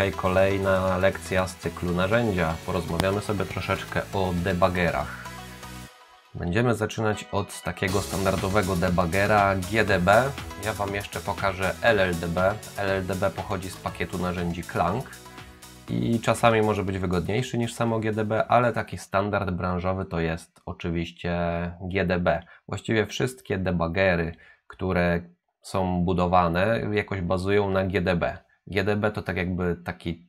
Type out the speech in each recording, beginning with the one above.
dzisiaj kolejna lekcja z cyklu narzędzia. Porozmawiamy sobie troszeczkę o debugerach. Będziemy zaczynać od takiego standardowego debugera GDB. Ja Wam jeszcze pokażę LLDB. LLDB pochodzi z pakietu narzędzi Clang i czasami może być wygodniejszy niż samo GDB, ale taki standard branżowy to jest oczywiście GDB. Właściwie wszystkie debugery, które są budowane, jakoś bazują na GDB. GDB to tak jakby taki,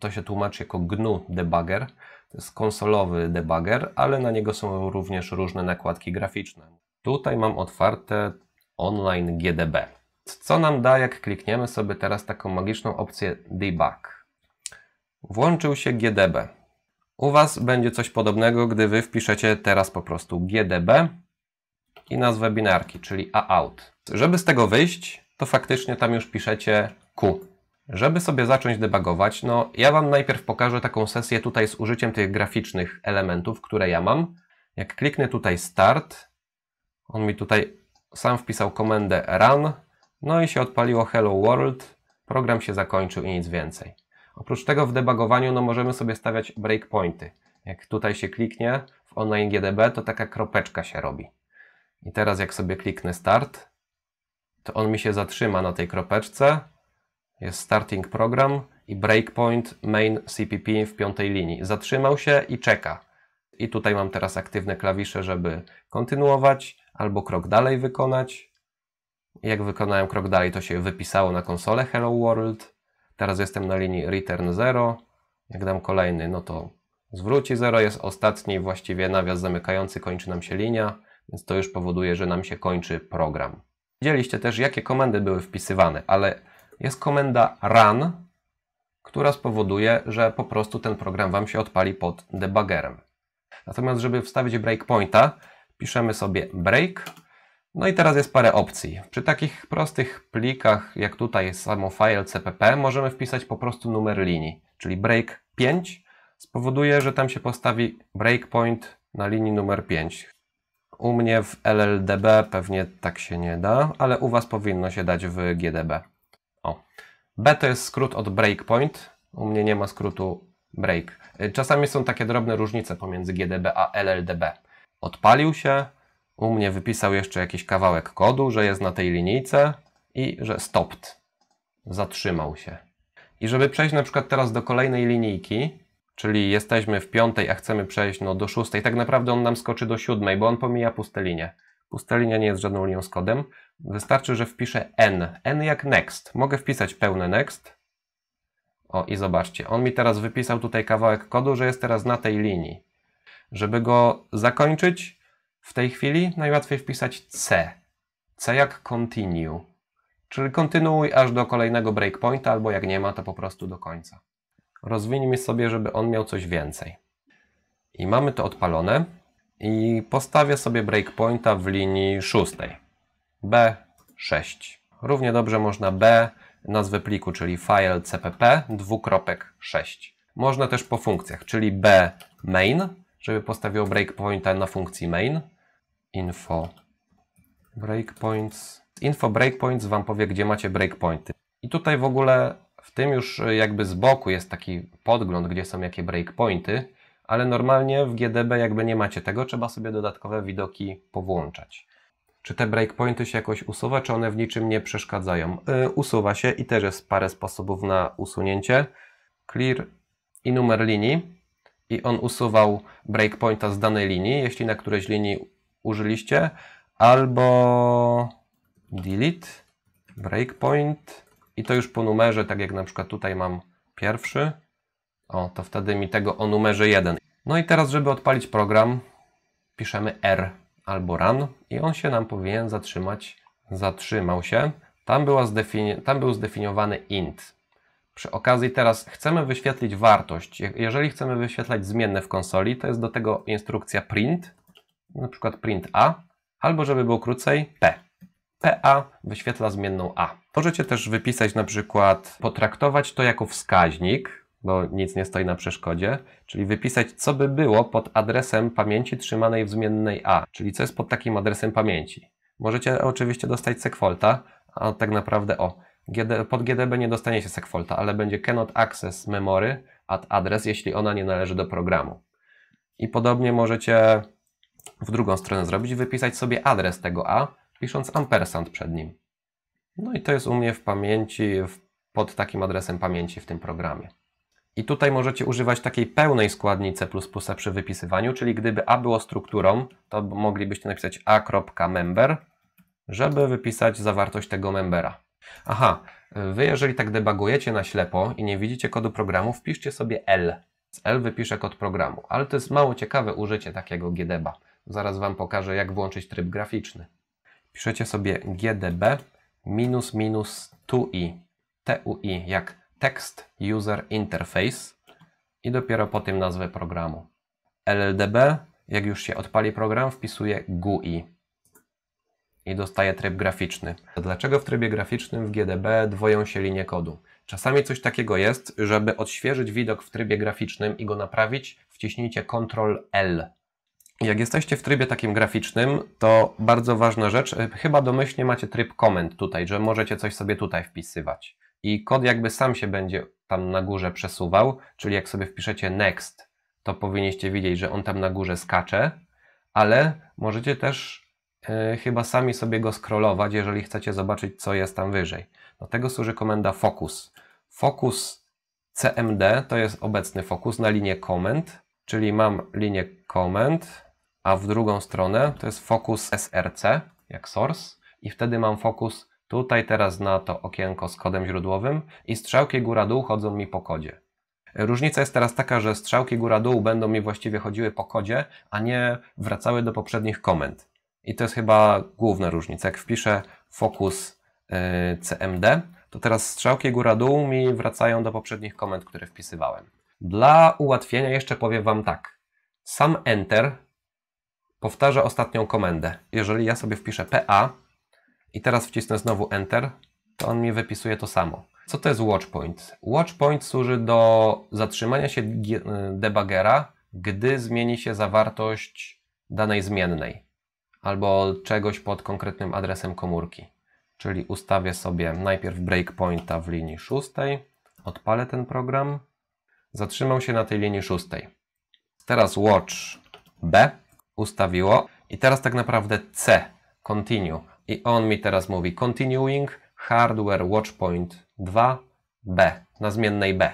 to się tłumaczy jako GNU debugger, to jest konsolowy debugger, ale na niego są również różne nakładki graficzne. Tutaj mam otwarte online GDB. Co nam da, jak klikniemy sobie teraz taką magiczną opcję debug? Włączył się GDB. U Was będzie coś podobnego, gdy Wy wpiszecie teraz po prostu GDB i nazwę binarki, czyli aout. Żeby z tego wyjść, to faktycznie tam już piszecie Q. Żeby sobie zacząć debugować, no ja Wam najpierw pokażę taką sesję tutaj z użyciem tych graficznych elementów, które ja mam. Jak kliknę tutaj Start, on mi tutaj sam wpisał komendę Run, no i się odpaliło Hello World, program się zakończył i nic więcej. Oprócz tego w debugowaniu no, możemy sobie stawiać breakpointy. Jak tutaj się kliknie w online GDB, to taka kropeczka się robi. I teraz jak sobie kliknę Start, to on mi się zatrzyma na tej kropeczce, jest starting program i breakpoint main CPP w piątej linii. Zatrzymał się i czeka. I tutaj mam teraz aktywne klawisze, żeby kontynuować albo krok dalej wykonać. Jak wykonałem krok dalej, to się wypisało na konsolę Hello World. Teraz jestem na linii return 0. Jak dam kolejny, no to zwróci 0. Jest ostatni właściwie nawias zamykający, kończy nam się linia, więc to już powoduje, że nam się kończy program. Widzieliście też, jakie komendy były wpisywane, ale jest komenda run, która spowoduje, że po prostu ten program Wam się odpali pod debuggerem. Natomiast, żeby wstawić breakpointa, piszemy sobie break. No i teraz jest parę opcji. Przy takich prostych plikach, jak tutaj jest samo file cpp, możemy wpisać po prostu numer linii, czyli break 5 spowoduje, że tam się postawi breakpoint na linii numer 5. U mnie w LLDB pewnie tak się nie da, ale u Was powinno się dać w GDB. O. B to jest skrót od breakpoint. U mnie nie ma skrótu break. Y, czasami są takie drobne różnice pomiędzy GDB a LLDB. Odpalił się, u mnie wypisał jeszcze jakiś kawałek kodu, że jest na tej linijce i że stopped. Zatrzymał się. I żeby przejść na przykład teraz do kolejnej linijki, czyli jesteśmy w piątej, a chcemy przejść no, do szóstej, tak naprawdę on nam skoczy do siódmej, bo on pomija puste linie. Pusta linia nie jest żadną linią z kodem. Wystarczy, że wpiszę n. n jak next. Mogę wpisać pełne next. O i zobaczcie, on mi teraz wypisał tutaj kawałek kodu, że jest teraz na tej linii. Żeby go zakończyć, w tej chwili najłatwiej wpisać c. c jak continue. Czyli kontynuuj aż do kolejnego breakpointa, albo jak nie ma, to po prostu do końca. Rozwinijmy sobie, żeby on miał coś więcej. I mamy to odpalone i postawię sobie breakpointa w linii szóstej. B6. Równie dobrze można B nazwę pliku, czyli file cpp 2.6. Można też po funkcjach, czyli B main, żeby postawiło breakpointa na funkcji main. Info breakpoints. Info breakpoints Wam powie, gdzie macie breakpointy. I tutaj w ogóle w tym już jakby z boku jest taki podgląd, gdzie są jakie breakpointy ale normalnie w GDB jakby nie macie tego, trzeba sobie dodatkowe widoki powłączać. Czy te breakpointy się jakoś usuwa, czy one w niczym nie przeszkadzają? Yy, usuwa się i też jest parę sposobów na usunięcie. Clear i numer linii i on usuwał breakpointa z danej linii, jeśli na którejś linii użyliście, albo delete, breakpoint i to już po numerze, tak jak na przykład tutaj mam pierwszy, o, to wtedy mi tego o numerze 1. No i teraz, żeby odpalić program, piszemy R albo run i on się nam powinien zatrzymać. Zatrzymał się. Tam, była zdefini- tam był zdefiniowany int. Przy okazji teraz chcemy wyświetlić wartość. Jeżeli chcemy wyświetlać zmienne w konsoli, to jest do tego instrukcja print, na przykład print a, albo żeby było krócej p. PA wyświetla zmienną a. Możecie też wypisać na przykład, potraktować to jako wskaźnik, bo nic nie stoi na przeszkodzie, czyli wypisać, co by było pod adresem pamięci trzymanej w zmiennej A, czyli co jest pod takim adresem pamięci. Możecie oczywiście dostać sekwolta, a tak naprawdę o, GD, pod GDB nie dostanie się sekwolta, ale będzie cannot access memory at adres, jeśli ona nie należy do programu. I podobnie możecie w drugą stronę zrobić, wypisać sobie adres tego A, pisząc ampersand przed nim. No i to jest u mnie w pamięci, w, pod takim adresem pamięci w tym programie. I tutaj możecie używać takiej pełnej składni C++ przy wypisywaniu, czyli gdyby A było strukturą, to moglibyście napisać a.member, żeby wypisać zawartość tego membera. Aha, wy jeżeli tak debagujecie na ślepo i nie widzicie kodu programu, wpiszcie sobie L. Z L wypiszę kod programu, ale to jest mało ciekawe użycie takiego GDBa. Zaraz Wam pokażę, jak włączyć tryb graficzny. Piszecie sobie GDB minus minus TUI, TUI, jak Text User Interface i dopiero po tym nazwę programu. LLDB, jak już się odpali program, wpisuje GUI i dostaje tryb graficzny. Dlaczego w trybie graficznym w GDB dwoją się linie kodu? Czasami coś takiego jest, żeby odświeżyć widok w trybie graficznym i go naprawić, wciśnijcie Ctrl L. Jak jesteście w trybie takim graficznym, to bardzo ważna rzecz, chyba domyślnie macie tryb comment tutaj, że możecie coś sobie tutaj wpisywać i kod jakby sam się będzie tam na górze przesuwał, czyli jak sobie wpiszecie next, to powinniście widzieć, że on tam na górze skacze, ale możecie też e, chyba sami sobie go scrollować, jeżeli chcecie zobaczyć, co jest tam wyżej. Do tego służy komenda focus. Focus CMD to jest obecny fokus na linię comment, czyli mam linię comment, a w drugą stronę to jest focus SRC, jak source, i wtedy mam focus. Tutaj teraz na to okienko z kodem źródłowym i strzałki góra-dół chodzą mi po kodzie. Różnica jest teraz taka, że strzałki góra-dół będą mi właściwie chodziły po kodzie, a nie wracały do poprzednich komend. I to jest chyba główna różnica. Jak wpiszę fokus yy, CMD, to teraz strzałki góra-dół mi wracają do poprzednich komend, które wpisywałem. Dla ułatwienia jeszcze powiem Wam tak. Sam Enter powtarza ostatnią komendę. Jeżeli ja sobie wpiszę PA, i teraz wcisnę znowu Enter, to on mi wypisuje to samo. Co to jest Watchpoint? Watchpoint służy do zatrzymania się e, debugera, gdy zmieni się zawartość danej zmiennej albo czegoś pod konkretnym adresem komórki. Czyli ustawię sobie najpierw breakpointa w linii szóstej, odpalę ten program, zatrzymał się na tej linii szóstej. Teraz watch B ustawiło i teraz tak naprawdę C, continue i on mi teraz mówi continuing hardware watchpoint 2b na zmiennej b.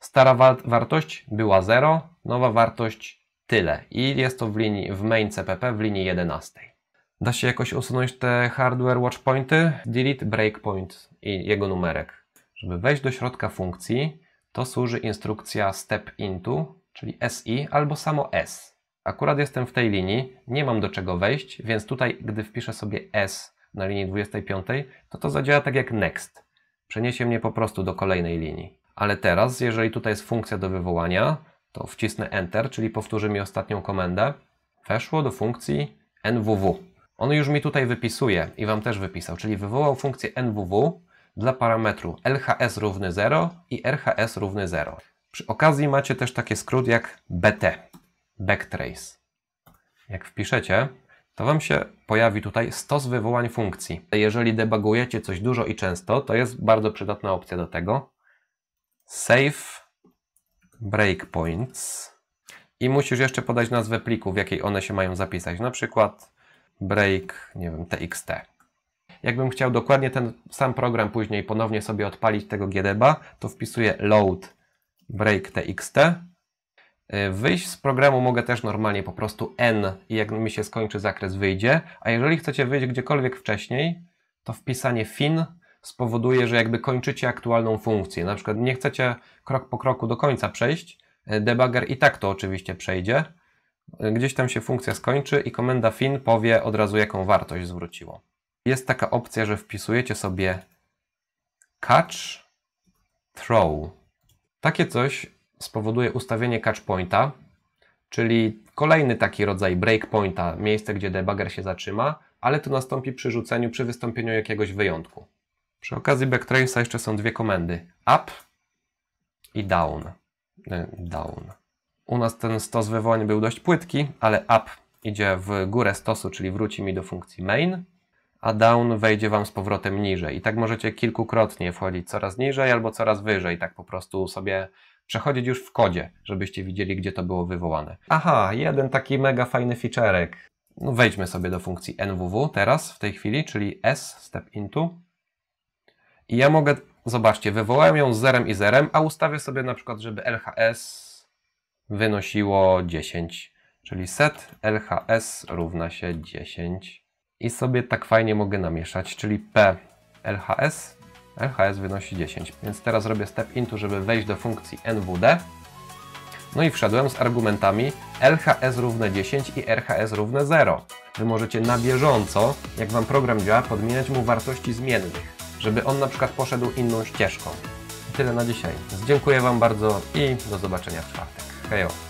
Stara wa wartość była 0, nowa wartość tyle i jest to w, linii, w main CPP w linii 11. Da się jakoś usunąć te hardware watchpointy? Delete breakpoint i jego numerek. Żeby wejść do środka funkcji, to służy instrukcja step into, czyli SI albo samo S. Akurat jestem w tej linii, nie mam do czego wejść, więc tutaj, gdy wpiszę sobie S na linii 25, to to zadziała tak jak next. Przeniesie mnie po prostu do kolejnej linii. Ale teraz, jeżeli tutaj jest funkcja do wywołania, to wcisnę Enter, czyli powtórzy mi ostatnią komendę. Weszło do funkcji NWW. On już mi tutaj wypisuje i Wam też wypisał, czyli wywołał funkcję NWW dla parametru LHS równy 0 i RHS równy 0. Przy okazji macie też takie skrót jak BT backtrace. Jak wpiszecie, to Wam się pojawi tutaj stos wywołań funkcji. Jeżeli debugujecie coś dużo i często, to jest bardzo przydatna opcja do tego. Save breakpoints i musisz jeszcze podać nazwę pliku, w jakiej one się mają zapisać. Na przykład break, nie wiem, txt. Jakbym chciał dokładnie ten sam program później ponownie sobie odpalić tego GDBA, to wpisuję load break txt E, wyjść z programu mogę też normalnie po prostu N i jak mi się skończy zakres wyjdzie, a jeżeli chcecie wyjść gdziekolwiek wcześniej, to wpisanie fin spowoduje, że jakby kończycie aktualną funkcję. Na przykład nie chcecie krok po kroku do końca przejść, e, debugger i tak to oczywiście przejdzie. E, gdzieś tam się funkcja skończy i komenda fin powie od razu jaką wartość zwróciło. Jest taka opcja, że wpisujecie sobie catch throw. Takie coś spowoduje ustawienie catch pointa, czyli kolejny taki rodzaj breakpointa, miejsce, gdzie debugger się zatrzyma, ale to nastąpi przy rzuceniu, przy wystąpieniu jakiegoś wyjątku. Przy okazji backtrace'a jeszcze są dwie komendy, up i down. E, down. U nas ten stos wywołań był dość płytki, ale up idzie w górę stosu, czyli wróci mi do funkcji main, a down wejdzie Wam z powrotem niżej. I tak możecie kilkukrotnie wchodzić coraz niżej albo coraz wyżej, tak po prostu sobie przechodzić już w kodzie, żebyście widzieli, gdzie to było wywołane. Aha, jeden taki mega fajny featurek. No wejdźmy sobie do funkcji NWW teraz, w tej chwili, czyli S, step into. I ja mogę, zobaczcie, wywołałem ją z zerem i zerem, a ustawię sobie na przykład, żeby LHS wynosiło 10. Czyli set LHS równa się 10. I sobie tak fajnie mogę namieszać, czyli P LHS LHS wynosi 10, więc teraz robię step into, żeby wejść do funkcji NWD. No i wszedłem z argumentami LHS równe 10 i RHS równe 0. Wy możecie na bieżąco, jak Wam program działa, podmieniać mu wartości zmiennych, żeby on na przykład poszedł inną ścieżką. I tyle na dzisiaj. Dziękuję Wam bardzo i do zobaczenia w czwartek. Hejo!